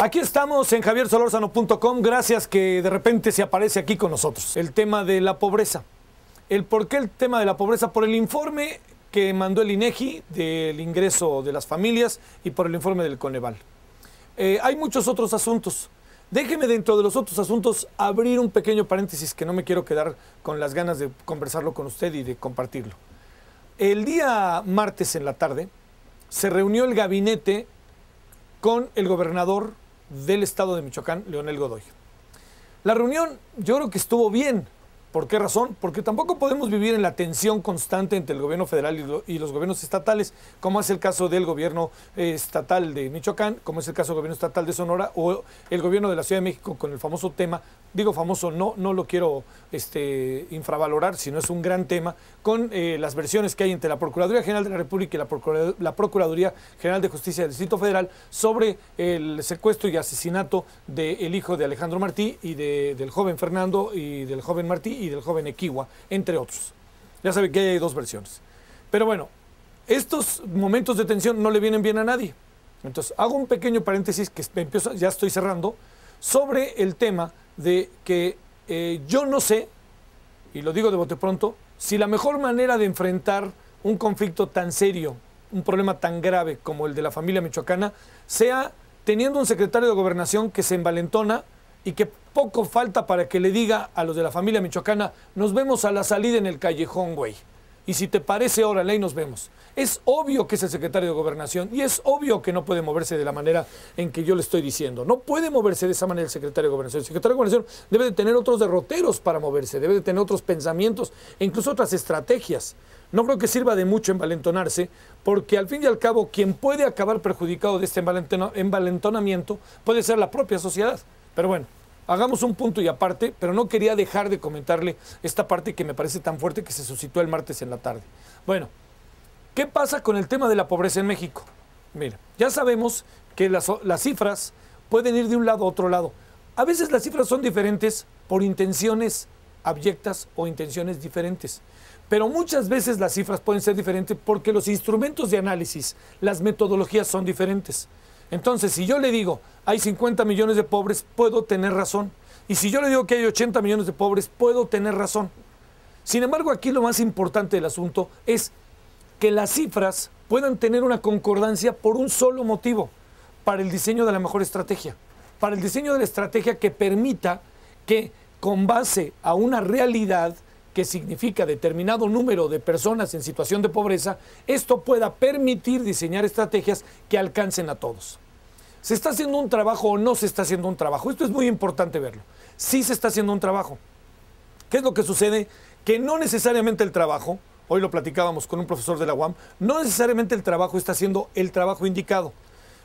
Aquí estamos en javiersolorzano.com. Gracias que de repente se aparece aquí con nosotros el tema de la pobreza. El por qué el tema de la pobreza, por el informe que mandó el INEGI e del ingreso de las familias y por el informe del Coneval. Eh, hay muchos otros asuntos. Déjeme dentro de los otros asuntos abrir un pequeño paréntesis que no me quiero quedar con las ganas de conversarlo con usted y de compartirlo. El día martes en la tarde se reunió el gabinete con el gobernador del Estado de Michoacán, Leonel Godoy. La reunión yo creo que estuvo bien. ¿Por qué razón? Porque tampoco podemos vivir en la tensión constante entre el gobierno federal y, los gobiernos estatales, como es el caso del gobierno eh, estatal de Michoacán, como es el caso del gobierno estatal de Sonora o el gobierno de la Ciudad de México con el famoso tema digo famoso, no, no lo quiero este, infravalorar, sino es un gran tema, con eh, las versiones que hay entre la Procuraduría General de la República y la, Procuraduría General de Justicia del Distrito Federal sobre el secuestro y asesinato del hijo de Alejandro Martí y del joven Fernando y del joven Martí y del joven Equiwa, entre otros. Ya saben que hay dos versiones. Pero bueno, estos momentos de tensión no le vienen bien a nadie. Entonces, hago un pequeño paréntesis que ya estoy cerrando, sobre el tema de que eh, yo no sé, y lo digo de bote pronto, si la mejor manera de enfrentar un conflicto tan serio, un problema tan grave como el de la familia michoacana, sea teniendo un secretario de gobernación que se envalentona y que poco falta para que le diga a los de la familia michoacana, nos vemos a la salida en el callejón, güey. Y si te parece, ahora, ley nos vemos. Es obvio que es el secretario de Gobernación y es obvio que no puede moverse de la manera en que yo le estoy diciendo. No puede moverse de esa manera el secretario de Gobernación. El secretario de Gobernación debe de tener otros derroteros para moverse, debe de tener otros pensamientos e incluso otras estrategias. No creo que sirva de mucho envalentonarse, porque al fin y al cabo quien puede acabar perjudicado de este envalentonamiento puede ser la propia sociedad. Pero bueno, hagamos un punto y aparte, pero no quería dejar de comentarle esta parte que me parece tan fuerte que se suscitó el martes en la tarde. Bueno, ¿qué pasa con el tema de la pobreza en México? Mira, ya sabemos que las, cifras pueden ir de un lado a otro lado. A veces las cifras son diferentes por intenciones abyectas o intenciones diferentes. Pero muchas veces las cifras pueden ser diferentes porque los instrumentos de análisis, las metodologías son diferentes. Entonces, si yo le digo, hay 50 millones de pobres, puedo tener razón. Y si yo le digo que hay 80 millones de pobres, puedo tener razón. Sin embargo, aquí lo más importante del asunto es que las cifras puedan tener una concordancia por un solo motivo, para el diseño de la mejor estrategia, para el diseño de la estrategia que permita que con base a una realidad que significa determinado número de personas en situación de pobreza, esto pueda permitir diseñar estrategias que alcancen a todos. ¿Se está haciendo un trabajo o no se está haciendo un trabajo? Esto es muy importante verlo. Sí se está haciendo un trabajo. ¿Qué es lo que sucede? Que no necesariamente el trabajo, hoy lo platicábamos con un profesor de la UAM, no necesariamente el trabajo está haciendo el trabajo indicado.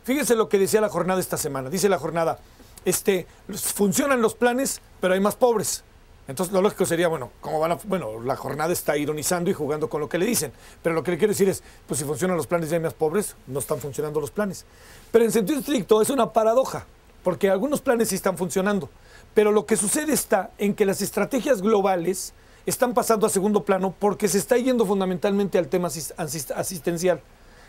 Fíjese lo que decía la jornada esta semana. Dice la jornada, este, funcionan los planes, pero hay más pobres. Entonces, lo lógico sería, bueno, como van bueno, la jornada está ironizando y jugando con lo que le dicen. Pero lo que le quiero decir es, pues si funcionan los planes de más pobres, no están funcionando los planes. Pero en sentido estricto es una paradoja, porque algunos planes sí están funcionando. Pero lo que sucede está en que las estrategias globales están pasando a segundo plano porque se está yendo fundamentalmente al tema asistencial.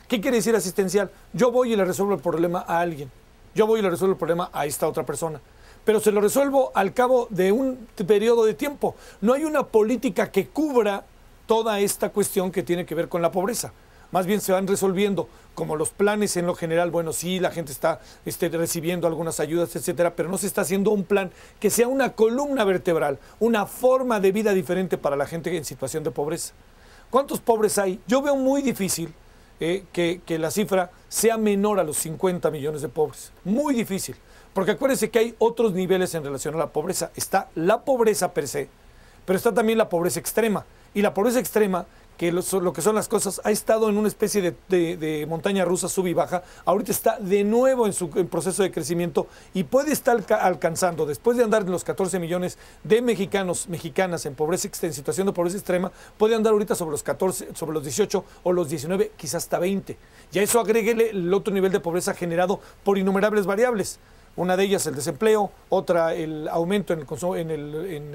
¿Qué quiere decir asistencial? Yo voy y le resuelvo el problema a alguien. Yo voy y le resuelvo el problema a esta otra persona pero se lo resuelvo al cabo de un periodo de tiempo. No hay una política que cubra toda esta cuestión que tiene que ver con la pobreza. Más bien se van resolviendo, como los planes en lo general, bueno, sí, la gente está este, recibiendo algunas ayudas, etcétera, pero no se está haciendo un plan que sea una columna vertebral, una forma de vida diferente para la gente en situación de pobreza. ¿Cuántos pobres hay? Yo veo muy difícil eh, que, que la cifra sea menor a los 50 millones de pobres. Muy difícil. Porque acuérdense que hay otros niveles en relación a la pobreza. Está la pobreza per se, pero está también la pobreza extrema. Y la pobreza extrema, que lo, que son las cosas, ha estado en una especie de, montaña rusa sub y baja. Ahorita está de nuevo en su proceso de crecimiento y puede estar alcanzando, después de andar en los 14 millones de mexicanos, mexicanas en, pobreza, en situación de pobreza extrema, puede andar ahorita sobre los 14, sobre los 18 o los 19, quizás hasta 20. Y a eso agreguele el otro nivel de pobreza generado por innumerables variables. Una de ellas el desempleo, otra el aumento en el,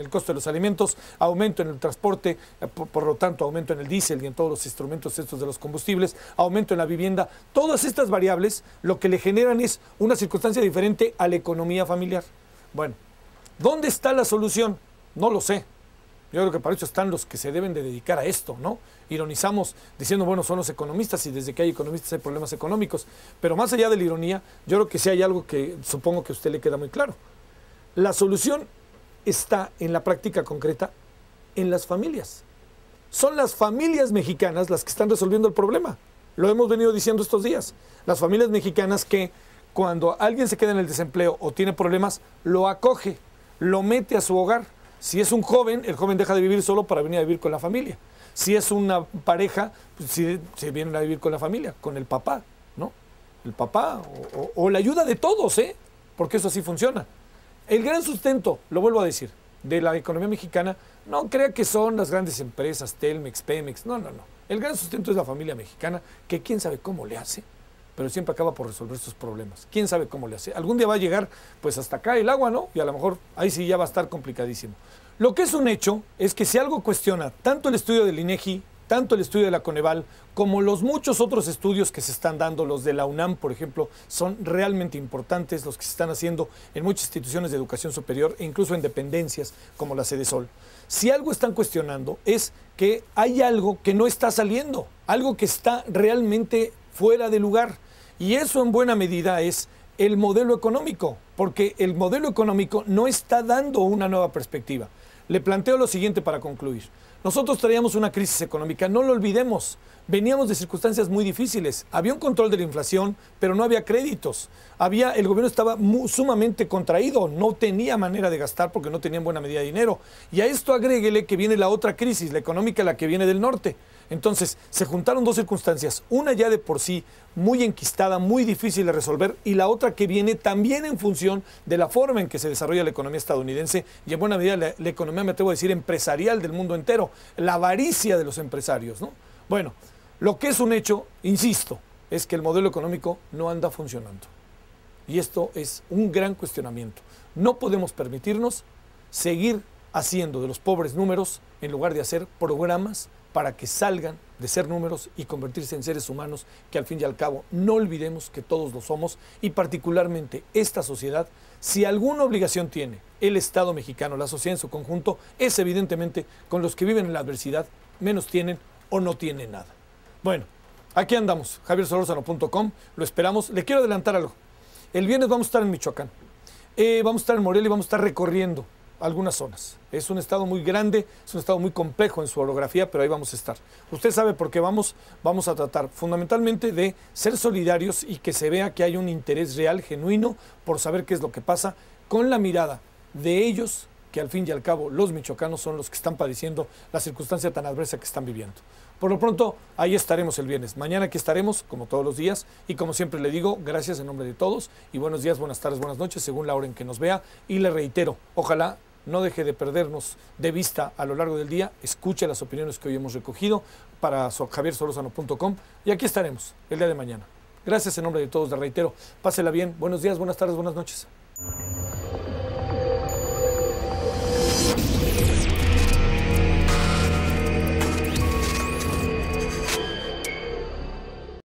costo de los alimentos, aumento en el transporte, eh, por, por, lo tanto aumento en el diésel y en todos los instrumentos estos de los combustibles, aumento en la vivienda. Todas estas variables lo que le generan es una circunstancia diferente a la economía familiar. Bueno, ¿dónde está la solución? No lo sé. Yo creo que para eso están los que se deben de dedicar a esto, ¿no? Ironizamos diciendo, bueno, son los economistas y desde que hay economistas hay problemas económicos. Pero más allá de la ironía, yo creo que sí hay algo que supongo que a usted le queda muy claro. La solución está en la práctica concreta en las familias. Son las familias mexicanas las que están resolviendo el problema. Lo hemos venido diciendo estos días. Las familias mexicanas que cuando alguien se queda en el desempleo o tiene problemas, lo acoge, lo mete a su hogar si es un joven, el joven deja de vivir solo para venir a vivir con la familia. Si es una pareja, pues, si, se vienen a vivir con la familia, con el papá, ¿no? El papá o, o la ayuda de todos, ¿eh? Porque eso así funciona. El gran sustento, lo vuelvo a decir, de la economía mexicana, no crea que son las grandes empresas, Telmex, Pemex, no, no, no. El gran sustento es la familia mexicana, que quién sabe cómo le hace pero siempre acaba por resolver sus problemas. ¿Quién sabe cómo le hace? Algún día va a llegar pues hasta acá el agua, ¿no? Y a lo mejor ahí sí ya va a estar complicadísimo. Lo que es un hecho es que si algo cuestiona tanto el estudio del INEGI, e tanto el estudio de la Coneval como los muchos otros estudios que se están dando, los de la UNAM, por ejemplo, son realmente importantes, los que se están haciendo en muchas instituciones de educación superior e incluso en dependencias como la Sede Sol. Si algo están cuestionando es que hay algo que no está saliendo, algo que está realmente fuera de lugar. Y eso en buena medida es el modelo económico, porque el modelo económico no está dando una nueva perspectiva. Le planteo lo siguiente para concluir. Nosotros traíamos una crisis económica, no lo olvidemos. Veníamos de circunstancias muy difíciles. Había un control de la inflación, pero no había créditos. Había, el gobierno estaba sumamente contraído, no tenía manera de gastar porque no tenía buena medida de dinero. Y a esto agréguele que viene la otra crisis, la económica, la que viene del norte. Entonces, se juntaron dos circunstancias, una ya de por sí muy enquistada, muy difícil de resolver, y la otra que viene también en función de la forma en que se desarrolla la economía estadounidense y en buena medida la, economía, me atrevo a decir, empresarial del mundo entero, la avaricia de los empresarios. Bueno, lo que es un hecho, insisto, es que el modelo económico no anda funcionando. Y esto es un gran cuestionamiento. No podemos permitirnos seguir haciendo de los pobres números en lugar de hacer programas para que salgan de ser números y convertirse en seres humanos que al fin y al cabo no olvidemos que todos lo somos y particularmente esta sociedad, si alguna obligación tiene el Estado mexicano, la sociedad en su conjunto, es evidentemente con los que viven en la adversidad, menos tienen o no tienen nada. Bueno, aquí andamos, javiersolorzano.com, lo esperamos. Le quiero adelantar algo. El viernes vamos a estar en Michoacán, eh, vamos a estar en Morelia y vamos a estar recorriendo algunas zonas. Es un estado muy grande, es un estado muy complejo en su orografía, pero ahí vamos a estar. Usted sabe por qué vamos, vamos a tratar fundamentalmente de ser solidarios y que se vea que hay un interés real, genuino, por saber qué es lo que pasa con la mirada de ellos, que al fin y al cabo los michoacanos son los que están padeciendo la circunstancia tan adversa que están viviendo. Por lo pronto, ahí estaremos el viernes. Mañana aquí estaremos, como todos los días, y como siempre le digo, gracias en nombre de todos, y buenos días, buenas tardes, buenas noches, según la hora en que nos vea, y le reitero, ojalá no deje de perdernos de vista a lo largo del día, escuche las opiniones que hoy hemos recogido para javiersolosano.com y aquí estaremos el día de mañana. Gracias en nombre de todos, de reitero, pásela bien, buenos días, buenas tardes, buenas noches.